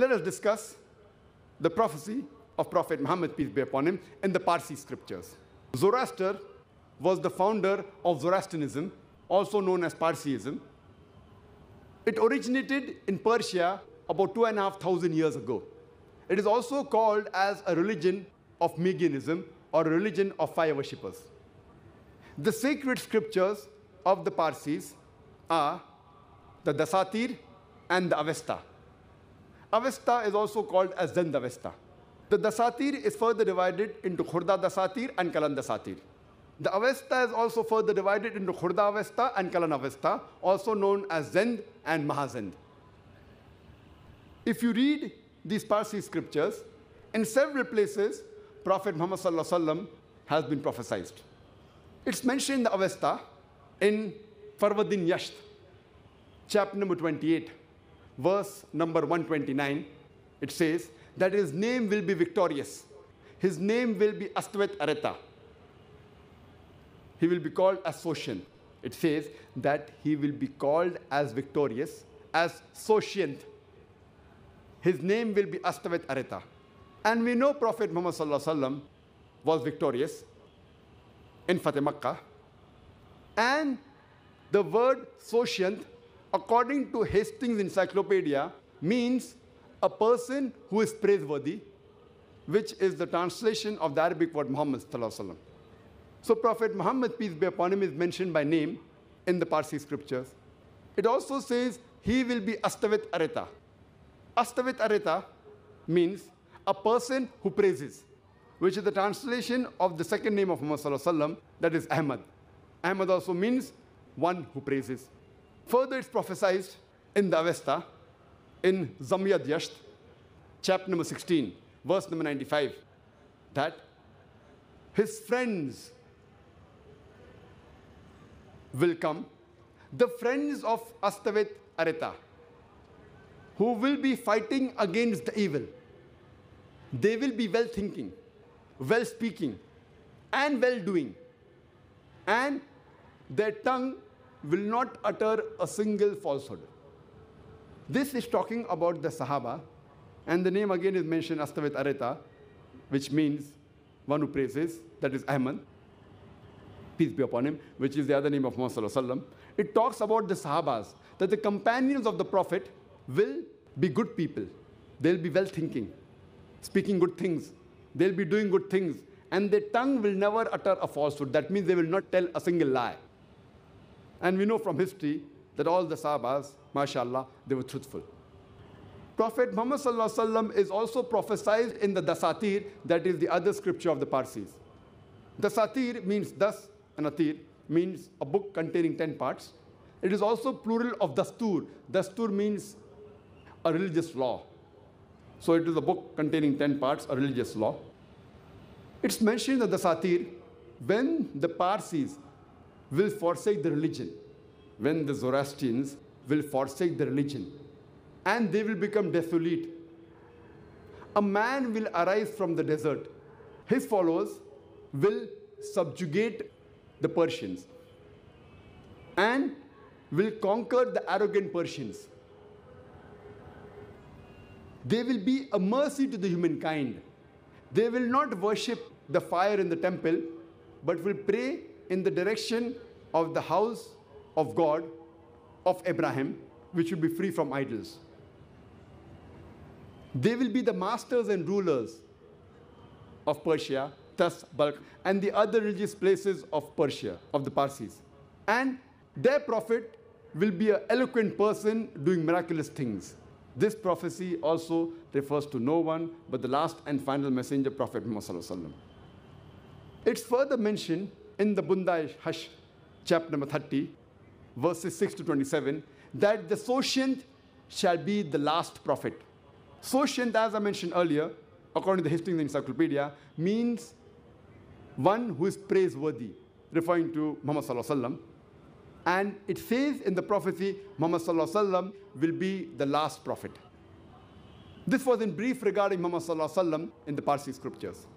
Let us discuss the prophecy of Prophet Muhammad, peace be upon him, in the Parsi scriptures. Zoroaster was the founder of Zoroastrianism, also known as Parsiism. It originated in Persia about two and a half thousand years ago. It is also called as a religion of Magianism or a religion of fire worshippers. The sacred scriptures of the Parsis are the Dasatir and the Avesta. Avesta is also called as Zend Avesta. The Dasatir is further divided into Khurda Dasatir and Kalan Dasatir. The Avesta is also further divided into Khurda Avesta and Kalan Avesta, also known as Zend and Mahazend. If you read these Parsi scriptures, in several places, Prophet Muhammad has been prophesied. It's mentioned in the Avesta in Farvadin Yasht, chapter number 28 verse number 129, it says that his name will be victorious. His name will be Astvet Aretha. He will be called as Soshin. It says that he will be called as victorious, as Soshin. His name will be Astvet Aretha. And we know Prophet Muhammad was victorious in Fateh Makkah. And the word Soshient according to Hastings Encyclopedia, means a person who is praiseworthy, which is the translation of the Arabic word Muhammad. So, Prophet Muhammad, peace be upon him, is mentioned by name in the Parsi scriptures. It also says he will be Astavit Areta. Astavit Areta means a person who praises, which is the translation of the second name of Muhammad, that is Ahmad. Ahmad also means one who praises. Further, it's prophesied in the Avesta, in Zamyad Yasht, chapter number 16, verse number 95, that his friends will come, the friends of Astavit Areta, who will be fighting against the evil. They will be well thinking, well speaking, and well doing, and their tongue will not utter a single falsehood. This is talking about the Sahaba, and the name again is mentioned Astavit Areta, which means one who praises, that is Ahmad, peace be upon him, which is the other name of Muhammad. It talks about the Sahabas, that the companions of the Prophet will be good people. They'll be well thinking, speaking good things. They'll be doing good things. And their tongue will never utter a falsehood. That means they will not tell a single lie. And we know from history that all the Sahabas, mashallah, they were truthful. Prophet Muhammad is also prophesied in the Dasatir, that is the other scripture of the Parsis. Dasatir means das and atir, means a book containing 10 parts. It is also plural of dastur. Dastur means a religious law. So it is a book containing 10 parts, a religious law. It's mentioned in the Dasatir when the Parsis, will forsake the religion when the Zoroastrians will forsake the religion and they will become desolate. A man will arise from the desert. His followers will subjugate the Persians and will conquer the arrogant Persians. They will be a mercy to the humankind. They will not worship the fire in the temple, but will pray in the direction of the house of God of Abraham, which will be free from idols. They will be the masters and rulers of Persia, thus Balk, and the other religious places of Persia, of the Parsis. And their prophet will be an eloquent person doing miraculous things. This prophecy also refers to no one but the last and final messenger, Prophet Muhammad. It's further mentioned in the Bundai Hash, chapter number 30, verses 6 to 27, that the Soshint shall be the last prophet. Soshint, as I mentioned earlier, according to the history of the encyclopedia, means one who is praiseworthy, referring to Muhammad And it says in the prophecy, Muhammad will be the last prophet. This was in brief regarding Muhammad in the Parsi scriptures.